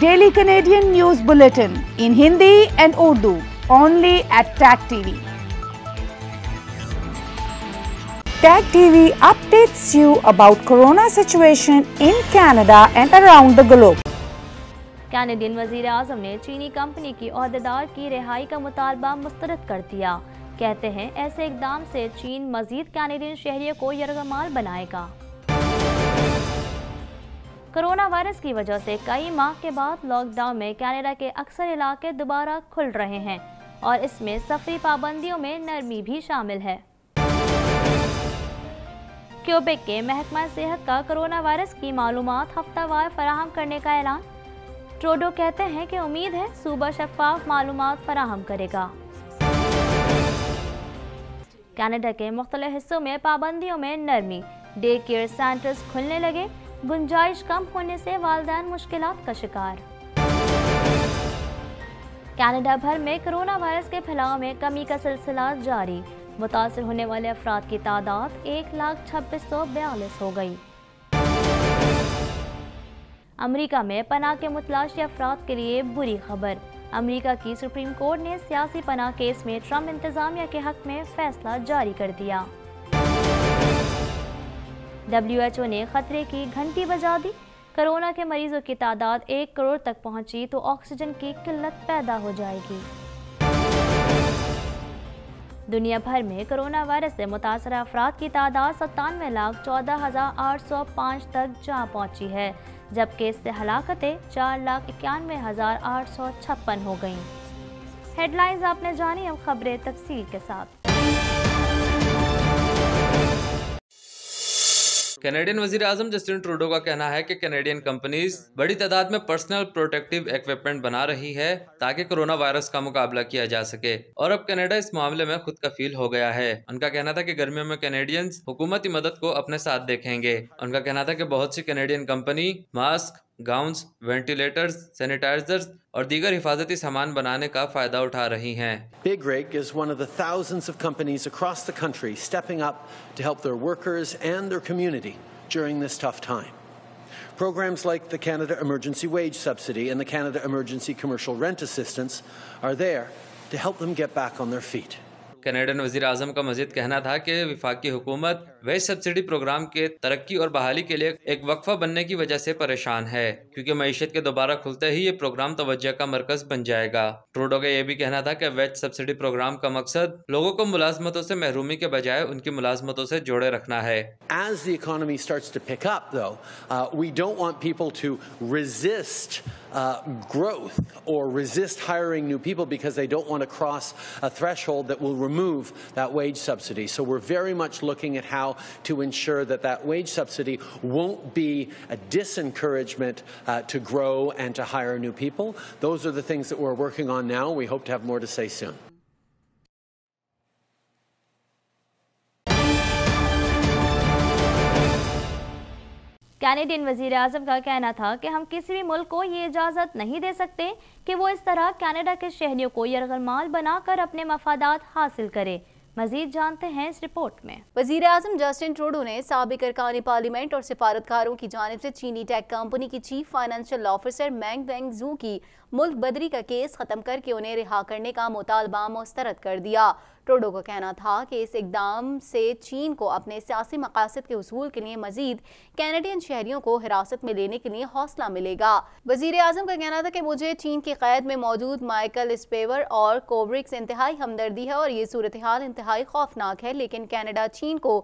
Daily Canadian news bulletin in Hindi and Urdu only at tag TV tag TV updates you about corona situation in Canada and around the globe Canadian वजीर आजम ने चीनी company की अहदेदार की रिहाई का मुतालबा मुस्तरद कर दिया कहते हैं ऐसे इकदाम से चीन मजीद कैनेडियन शहरियों को यरगमाल बनाएगा कोरोना वायरस की वजह से कई माह के बाद लॉकडाउन में कैनेडा के अक्सर इलाके दोबारा खुल रहे हैं और इसमें सफरी पाबंदियों में नरमी भी शामिल है क्यूबेक के महकमा सेहत का कोरोना वायरस की मालूम हफ्तावार फराहम करने का ऐलान ट्रोडो कहते हैं कि उम्मीद है सुबह शफाफ मालूम फराहम करेगा कनाडा के मुख्तलिफ हिस्सों में पाबंदियों में नरमी डे केयर सेंटर्स खुलने लगे गुंजाइश कम होने से वालदेन मुश्किल का शिकार कनाडा भर में कोरोना वायरस के फैलाव में कमी का सिलसिला जारी मुतासर होने वाले अफराद की तादाद एक लाख छब्बीस सौ बयालीस हो गई अमरीका में पनाह के मुतलाशी अफराद के लिए बुरी खबर अमरीका की सुप्रीम कोर्ट ने सियासी पनाह केस में ट्रम्प इंतजामिया के हक में फैसला जारी कर दिया डब्ल्यूएचओ ने खतरे की घंटी बजा दी कोरोना के मरीजों की तादाद एक करोड़ तक पहुंची तो ऑक्सीजन की किल्लत पैदा हो जाएगी दुनिया भर में कोरोना वायरस से मुतासर अफराद की तादाद सत्तानवे लाख चौदह हज़ार आठ सौ पाँच तक जा पहुंची है जबकि इससे हलाकतें चार लाख इक्यानवे हज़ार आठ सौ छप्पन हो गईं हेडलाइंस आपने जानी अब खबरें तफसील के साथ कैनेडियन वजीर आजम जस्टिन ट्रूडो का कहना है कि कैनेडियन कंपनीज बड़ी तादाद में पर्सनल प्रोटेक्टिव इक्विपमेंट बना रही है ताकि कोरोना वायरस का मुकाबला किया जा सके और अब कनाडा इस मामले में खुद का फील हो गया है उनका कहना था कि गर्मियों में कैनेडियंस हुकूमती मदद को अपने साथ देखेंगे उनका कहना था कि बहुत सी Canadian company mask gowns ventilators sanitizers और दीगर हिफाजती सामान बनाने Big Rig is one of the thousands of companies across the country stepping up to help their workers and their community during this tough time. Programs like the Canada Emergency Wage Subsidy and the Canada Emergency Commercial Rent Assistance are there to help them get back on their feet. कनेडन वजी अजम का मजीद कहना था कि विफाकी हुकूमत veg subsidy programme के तरक्की और बहाली के लिए एक वक्फा बनने की वजह से परेशान है क्योंकि मीशत के दोबारा खुलते ही ये प्रोग्राम तवज्जह का मरकज बन जाएगा ट्रूडो का यह भी कहना था कि वेज सब्सिडी प्रोग्राम का मकसद लोगों को मुलाजमतों से महरूमी के बजाय उनकी मुलाजमतों से जोड़े रखना है As the economy starts to pick up, uh, Uh, growth or resist hiring new people because they don't want to cross a threshold that will remove that wage subsidy. So we're very much looking at how to ensure that that wage subsidy won't be a disencouragement uh, to grow and to hire new people. Those are the things that we're working on now. We hope to have more to say soon. Canadian वजीर अजम का कहना था कि हम किसी भी मुल्क को ये इजाज़त नहीं दे सकते कि वो इस तरह कैनेडा के शहरीों को यरगमाल बनाकर अपने मफादात हासिल करे मजीद जानते हैं इस रिपोर्ट में वजीर अजम जस्टिन ट्रूडो ने सबक अरकानी पार्लियामेंट और सिफारतकारों की जानब से चीनी टैक कंपनी की chief financial officer Meng Wanzhou की मुल्क बदरी का केस खत्म करके उन्हें रिहा करने का मुतालबा मुस्तरद कर दिया ट्रूडो का कहना था कि इस इकदाम से चीन को अपने सियासी मकासद के हसूल के लिए मजीद कैनेडियन शहरियों को हिरासत में लेने के लिए हौसला मिलेगा वजीर आजम का कहना था कि मुझे चीन की कैद में मौजूद माइकल स्पेवर और कोब्रिक्स इंतहाई हमदर्दी है और ये सूरत हाल इंतहाई खौफनाक है लेकिन कैनेडा चीन को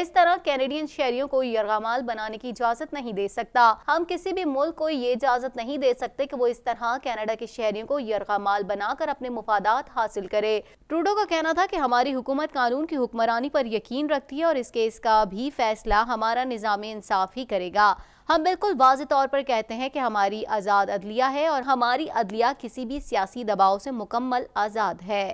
इस तरह कैनेडियन शहरियों को यरगामाल बनाने की इजाज़त नहीं दे सकता हम किसी भी मुल्क को ये इजाज़त नहीं दे सकते कि वो इस तरह कनाडा के शहरियों को यरगामाल बनाकर अपने मुफादात हासिल करे ट्रूडो का कहना था कि हमारी हुकूमत कानून की हुक्मरानी पर यकीन रखती है और इस केस का भी फैसला हमारा निज़ाम इंसाफ ही करेगा हम बिल्कुल वाज तौर पर कहते हैं कि हमारी आज़ाद अदलिया है और हमारी अदलिया किसी भी सियासी दबाव से मुकम्मल आज़ाद है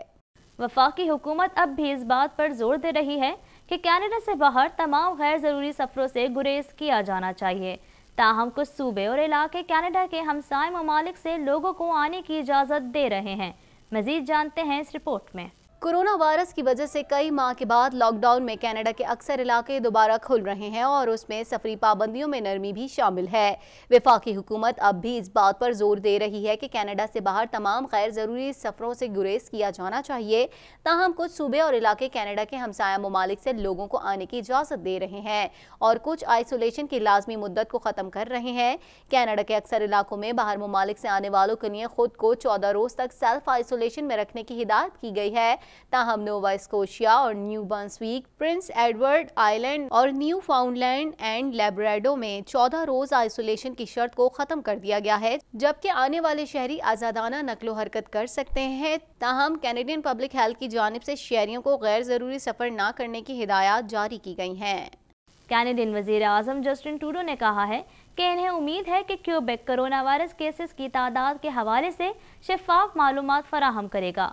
वफाकी हुकूमत अब भी इस बात पर जोर दे रही है कि कैनेडा से बाहर तमाम गैर ज़रूरी सफ़रों से गुरेज किया जाना चाहिए ताहम कुछ सूबे और इलाके कैनेडा के हमसाय ममालिक से लोगों को आने की इजाज़त दे रहे हैं मज़ीद जानते हैं इस रिपोर्ट में कोरोना वायरस की वजह से कई माह के बाद लॉकडाउन में कनाडा के अक्सर इलाके दोबारा खुल रहे हैं और उसमें सफरी पाबंदियों में नरमी भी शामिल है विफाकी हुकूमत अब भी इस बात पर जोर दे रही है कि कनाडा से बाहर तमाम गैर ज़रूरी सफ़रों से गुरेज किया जाना चाहिए ताहम कुछ सूबे और इलाके कनाडा के हमसाया ममालिक से लोगों को आने की इजाज़त दे रहे हैं और कुछ आइसोलेशन की लाजमी मुद्दत को ख़त्म कर रहे हैं कैनेडा के अक्सर इलाकों में बाहर ममालिक से आने वालों के लिए खुद को चौदह रोज़ तक सेल्फ आइसोलेशन में रखने की हिदायत की गई है ताहम नोवा स्कोशिया और New Brunswick Prince Edward Island और न्यू फाउंडलैंड एंड लेब्राडो में चौदह रोज आइसोलेशन की शर्त को खत्म कर दिया गया है जबकि आने वाले शहरी आजादाना नकलो हरकत कर सकते हैं ताहम कैनेडियन पब्लिक हेल्थ की जानब से शहरियों को गैर ज़रूरी सफ़र न करने की हिदायत जारी की गई है कैनेडियन वजीर आजम जस्टिन टूडो ने कहा है कि इन्हें उम्मीद है कि क्यूबेक कोरोना वायरस केसेस की तादाद के हवाले से शफाफ मालूम फराहम करेगा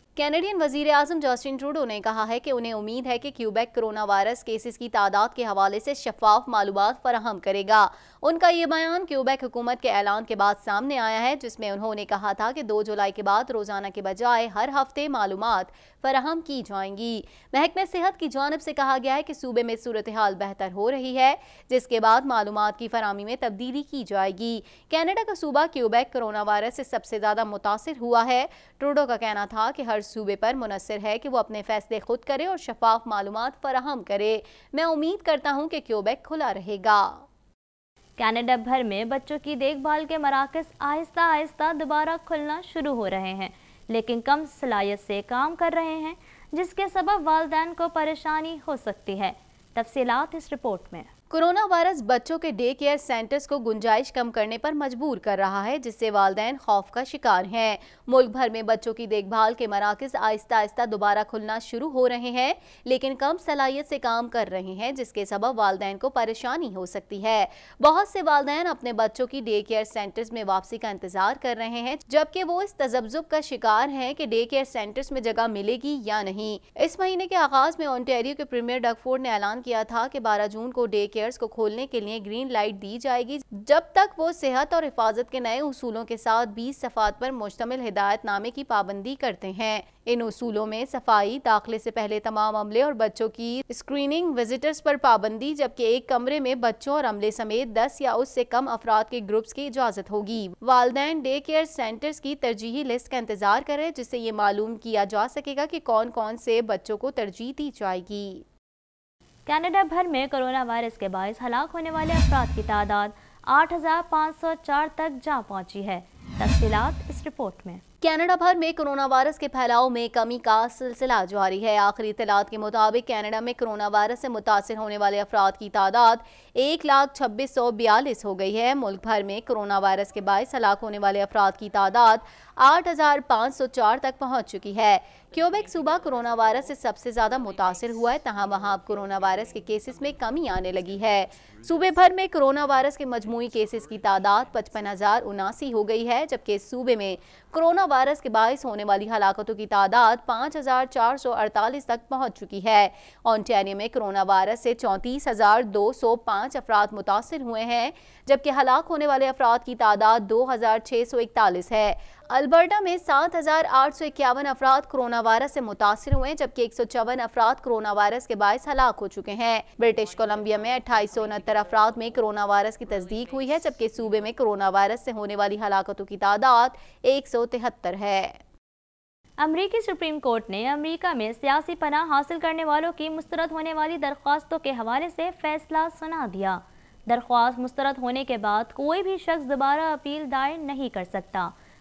कैनेडियन वजीर अजम जस्टिन ट्रूडो ने कहा है कि उन्हें उम्मीद है कि क्यूबेक कोरोना वायरस केसेस की तादाद के हवाले से शफाफ मालूम फराहम करेगा उनका ये बयान क्यूबेक हुकूमत के ऐलान के बाद सामने आया है जिसमें उन्होंने कहा था कि 2 जुलाई के बाद रोजाना के बजाय हर हफ्ते मालूम फराहम की जाएंगी महकमे सेहत की जानब से कहा गया है कि सूबे में सूरत हाल बेहतर हो रही है जिसके बाद मालूम की फरहमी में तब्दीली की जाएगी कैनेडा का सूबा क्यूबेक कोरोना वायरस से सबसे ज़्यादा मुतासर हुआ है ट्रूडो का कहना था कि हर सूबे पर मुनसर है कि वो अपने फैसले खुद करे और शफाफ मालूम फराहम करे मैं उम्मीद करता हूँ कि क्यूबैक खुला रहेगा कैनेडा भर में बच्चों की देखभाल के मराकज आहिस्ता आहिस्ता दोबारा खुलना शुरू हो रहे हैं लेकिन कम सलाहियत से काम कर रहे हैं जिसके सबब वालदेन को परेशानी हो सकती है तफसीत इस रिपोर्ट में कोरोना वायरस बच्चों के डे केयर सेंटर्स को गुंजाइश कम करने पर मजबूर कर रहा है जिससे वालदेन खौफ का शिकार हैं मुल्क भर में बच्चों की देखभाल के मराकज आहिस्ता आहिस्ता दोबारा खुलना शुरू हो रहे हैं लेकिन कम सलाहियत से काम कर रहे हैं जिसके सबब वालदेन को परेशानी हो सकती है बहुत से वालदेन अपने बच्चों की डे केयर सेंटर्स में वापसी का इंतजार कर रहे हैं जबकि वो इस तजब्जुब का शिकार है की डे केयर सेंटर्स में जगह मिलेगी या नहीं इस महीने के आगाज में ऑन्टेरियो के प्रीमियर डगफोर्ड ने ऐलान किया था की बारह जून को डे केयर केयर्स को खोलने के लिए ग्रीन लाइट दी जाएगी जब तक वो सेहत और हिफाजत के नए उसूलों के साथ बीस सफात पर मुश्तमिल नामे की पाबंदी करते हैं इन उसूलों में सफाई दाखिले से पहले तमाम अमले और बच्चों की स्क्रीनिंग विजिटर्स पर पाबंदी जबकि एक कमरे में बच्चों और अमले समेत दस या उससे कम अफराद के ग्रुप्स की इजाजत होगी वालदेन डे केयर सेंटर्स की तरजीही लिस्ट का इंतजार करें जिससे ये मालूम किया जा सकेगा कि कौन कौन से बच्चों को तरजीह दी जाएगी कनाडा भर में कोरोना वायरस के बायस हलाक होने वाले अफराद की तादाद 8,504 तक जा पहुंची है तफसीत इस रिपोर्ट में कनाडा भर में कोरोना वायरस के फैलाव में कमी का सिलसिला जारी है आखिरी इतलात के मुताबिक कनाडा में कोरोना वायरस से मुतासर होने वाले अफराद की तादाद एक लाख छब्बीस सौ बयालीस हो गई है मुल्क भर में कोरोना वायरस के बायस हलाक होने वाले अफराद की तादाद आठ हजार पाँच सौ चार तक पहुँच चुकी है क्योबेक सूबा कोरोना वायरस से सबसे ज़्यादा मुतासर हुआ है तहाँ वहाँ अब कोरोना वायरस के केसेस में कमी आने लगी है सूबे भर में कोरोना वायरस के मजमू केसेस की तादाद पचपन हज़ार उनासी हो गई है जबकि सूबे में कोरोना वायरस के बायस होने वाली हलाकतों की तादाद पाँच हज़ार चार सौ अड़तालीस तक पहुँच चुकी है ऑनटेरियो में कोरोना वायरस से चौंतीस हज़ार दो सौ पाँच अफराद मुतासर हुए हैं जबकि हलाक होने वाले अफराद की तादाद दो हज़ार छः सौ इकतालीस है अल्बर्टा में सात हज़ार आठ सौ इक्यावन अफराद कोरोना वायरस से मुतासर हुए जबकि एक सौ चौवन अफराद कोरोना वायरस के बायस हलाक हो चुके हैं ब्रिटिश कोलंबिया में अट्ठाईस सौ उनहत्तर अफराद में कोरोना वायरस की तस्दीक हुई है जबकि सूबे में कोरोना वायरस से होने वाली हलाकतों की तादाद एक सौ तिहत्तर है अमरीकी सुप्रीम कोर्ट ने अमरीका में सियासी पनाह हासिल करने वालों की मुस्तरद होने वाली दरख्वास्तों के हवाले से फैसला सुना दिया दरख्वास्त मुस्तरद होने के बाद कोई भी शख्स दोबारा अपील दायर नहीं कर सकता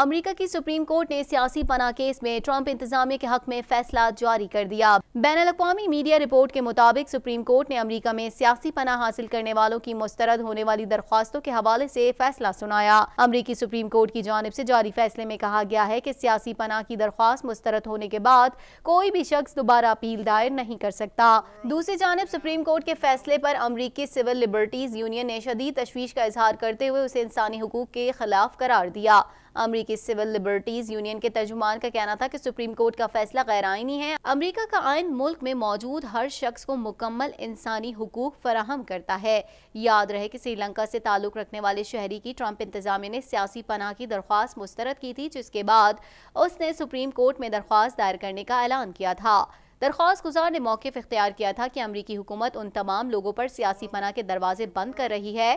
अमेरिका की सुप्रीम कोर्ट ने सियासी पना केस में ट्रंप इंतजामिया के हक में फैसला जारी कर दिया बैन अवी मीडिया रिपोर्ट के मुताबिक सुप्रीम कोर्ट ने अमेरिका में सियासी पना हासिल करने वालों की मुस्तरद होने वाली दरख्वास्तों के हवाले से फैसला सुनाया अमरीकी सुप्रीम कोर्ट की जानब से जारी फैसले में कहा गया है की सियासी पना की दरख्वास्त मुस्तरद होने के बाद कोई भी शख्स दोबारा अपील दायर नहीं कर सकता दूसरी जानब सुप्रीम कोर्ट के फैसले आरोप अमरीकी सिविल लिबर्टीज यूनियन ने शदीद तशवीश का इजहार करते हुए उसे इंसानी हकूक के खिलाफ करार दिया अमरीकी सिविल लिबर्टीज यूनियन के तर्जुमान का कहना था कि सुप्रीम कोर्ट का फैसला गैर आइनी है अमरीका का आयन मुल्क में मौजूद हर शख्स को मुकम्मल इंसानी हकूक फराहम करता है याद रहे कि श्रीलंका से ताल्लुक़ रखने वाले शहरी की ट्रंप इंतजामिया ने सियासी पनाह की दरख्वास्त मुस्तरद की थी जिसके बाद उसने सुप्रीम कोर्ट में दरख्वास्त दायर करने का ऐलान किया था दरख्वास्त गुजार ने मौके इख्तियार किया था कि अमरीकी हुकूमत उन तमाम लोगों पर सियासी पना के दरवाजे बंद कर रही है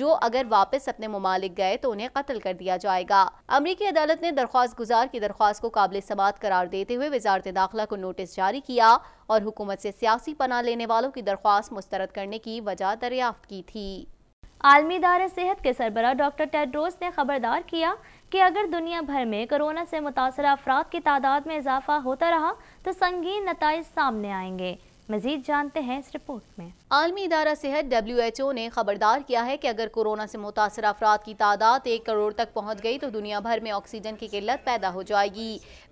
जो अगर वापस अपने ममालिक गए तो उन्हें कत्ल कर दिया जाएगा अमरीकी अदालत ने दरख्वास्त गुजार की दरख्वास्त को काबिल समात करार देते हुए वजारत दाखिला को नोटिस जारी किया और हुकूमत से सियासी पना लेने वालों की दरख्वास्त मुस्तरद करने की वजह दरियाफ्त की थी आलमी दार सेहत के सरबरा डॉक्टर टेड्रोस ने खबरदार किया कि अगर दुनिया भर में कोरोना से मुतासर अफराद की तादाद में इजाफा होता रहा तो संगीन नतज सामने आएंगे मजीद जानते हैं इस रिपोर्ट में आलमी इदारा सेहत डब्ल्यू एच ओ ने खबरदार किया है कि अगर कोरोना से मुतासर अफराद की तादाद एक करोड़ तक पहुँच गई तो दुनिया भर में ऑक्सीजन की किल्लत पैदा हो जाएगी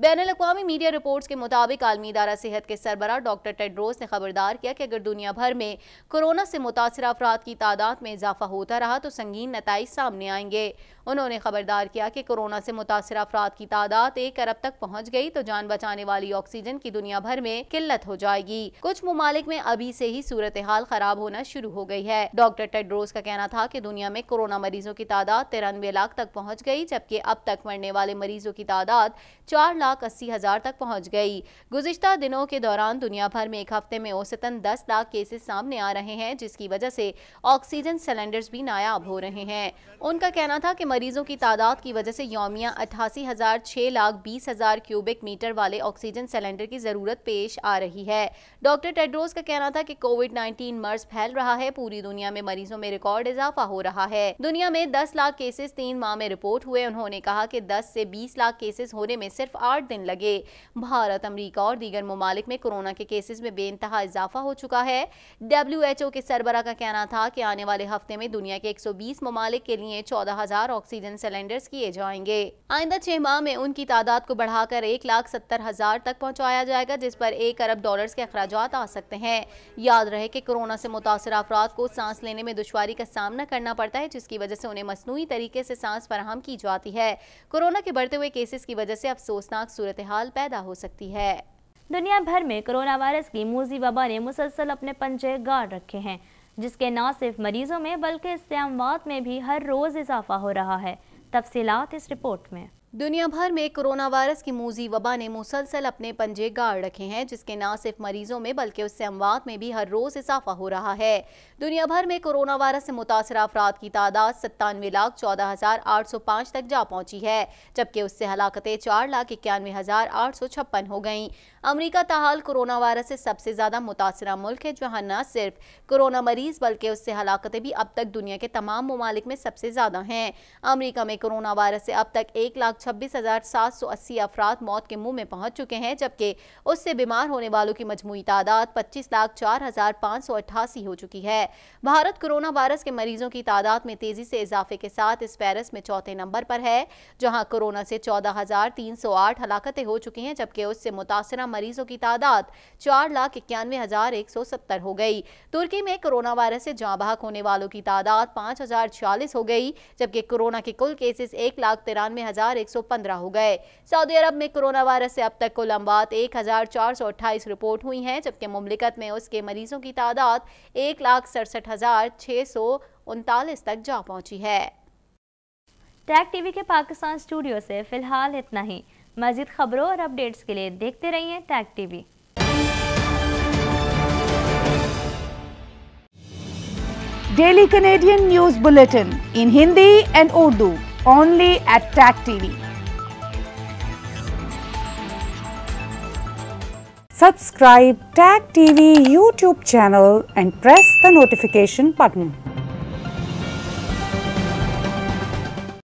बैन अवी मीडिया रिपोर्ट्स के मुताबिक आलमी इदारा सेहत के सरबरा डॉक्टर टेड्रोस ने खबरदार किया कि अगर दुनिया भर में कोरोना से मुतासर अफराद की तादाद में इजाफा होता रहा तो संगीन नतज सामने आएंगे उन्होंने खबरदार किया कि कोरोना से मुतासर अफराद की तादाद एक अरब तक पहुँच गई तो जान बचाने वाली ऑक्सीजन की दुनिया भर में किल्लत हो जाएगी कुछ ममालिक में अभी से ही सूरत हाल खराब होना शुरू हो गई है डॉक्टर टेड्रोस का कहना था की दुनिया में कोरोना मरीजों की तादाद तिरानवे लाख तक पहुँच गई जबकि अब तक मरने वाले मरीजों की तादाद चार लाख अस्सी हजार तक पहुँच गई गुजशत दिनों के दौरान दुनिया भर में एक हफ्ते में औसतन दस लाख केसेस सामने आ रहे हैं जिसकी वजह से ऑक्सीजन सिलेंडर्स भी नायाब हो रहे हैं उनका कहना था की मरीजों की तादाद की वजह से योमिया अठासी हज़ार छह लाख बीस हज़ार क्यूबिक मीटर वाले ऑक्सीजन सिलेंडर की ज़रूरत पेश आ रही है डॉक्टर टेड्रोस का कहना था कि कोविड नाइन्टीन कोविड-19 मर्ज फैल रहा है पूरी दुनिया में मरीजों में रिकॉर्ड इजाफा हो रहा है दुनिया में 10 लाख केसेस तीन माह में रिपोर्ट हुए उन्होंने कहा कि 10 से 20 लाख केसेस होने में सिर्फ आठ दिन लगे भारत अमरीका और दीगर ममालिक में कोरोना के केसेज में बेानतहा इजाफा हो चुका है डब्ल्यू के सरबरा का कहना था की आने वाले हफ्ते में दुनिया के एक सौ ममालिक के लिए चौदह ऑक्सीजन सिलेंडर्स किए जाएंगे आइंदा छह माह में उनकी तादाद को बढ़ाकर एक लाख सत्तर हजार तक पहुँचाया जाएगा जिस पर एक अरब डॉलर के अखराज आ सकते हैं याद रहे की कोरोना कोरोना से मुतासर अफराद को सांस लेने में दुशारी का सामना करना पड़ता है जिसकी वजह से उन्हें मसनू तरीके से सांस फराहम की जाती है कोरोना के बढ़ते हुए केसेस की वजह से अफसोसनाक सूरत हाल पैदा हो सकती है दुनिया भर में कोरोना वायरस की मूजी वबा ने मुसलसल अपने पंजे गाड़ रखे हैं जिसके न सिर्फ मरीजों में बल्कि इस्तेमाल में भी हर रोज़ इजाफा हो रहा है तफसीत इस रिपोर्ट में दुनिया भर में कोरोना वायरस की मूजी वबा ने मुसलसल अपने पंजे गाड़ रखे हैं जिसके न सिर्फ मरीजों में बल्कि उससे अमवात में भी हर रोज़ इजाफा हो रहा है दुनिया भर में कोरोना वायरस से मुतासर अफराद की तादाद सत्तानवे लाख चौदह हज़ार आठ सौ पाँच तक जा पहुंची है जबकि उससे हलाकतें चार लाख इक्यानवे हज़ार आठ सौ छप्पन हो गईं अमरीका ताहाल कोरोना वायरस से सबसे ज़्यादा मुतासर मुल्क है जहाँ न सिर्फ कोरोना मरीज बल्कि उससे हलाकतें भी अब तक दुनिया के तमाम ममालिक में सबसे ज़्यादा हैं अमरीका में कोरोना वायरस से अब तक एक लाख छब्बीस हज़ार सात सौ अस्सी अफराद मौत के मुँह में पहुँच चुके हैं जबकि उससे बीमार होने वालों की मजमू तादाद पच्चीस लाख चार हज़ार पाँच सौ अट्ठासी हो चुकी है भारत कोरोना वायरस के मरीजों की तादाद में तेज़ी से इजाफे के साथ इस फहरस्त में चौथे नंबर पर है जहाँ कोरोना से चौदह हज़ार तीन सौ आठ हलाकतें हो चुकी हैं जबकि उससे मुतासर मरीजों की तादाद चार लाख इक्यानवे हजार एक सौ सत्तर हो गई तुर्की में कोरोना वायरस से जहाँ बाहक होने वालों की तादाद पाँच हजार छियालीस हो गई जबकि कोरोना के कुल केसेस एक लाख तिरानवे हजार एक सौ पंद्रह हो गए सऊदी अरब में कोरोना वायरस से अब तक कुल अमवात एक हजार चार सौ अट्ठाईस रिपोर्ट हुई है जबकि मुमलिकत में उसके मरीजों की तादाद एक लाख सड़सठ हजार छः सौ उनतालीस तक जा पहुंची है टैग टीवी के पाकिस्तान स्टूडियो से फिलहाल इतना ही मजीद खबरों और अपडेट्स के लिए देखते रहिए tag TV daily Canadian news bulletin in Hindi and Urdu only at tag TV Subscribe Tag TV YouTube channel and press the notification button.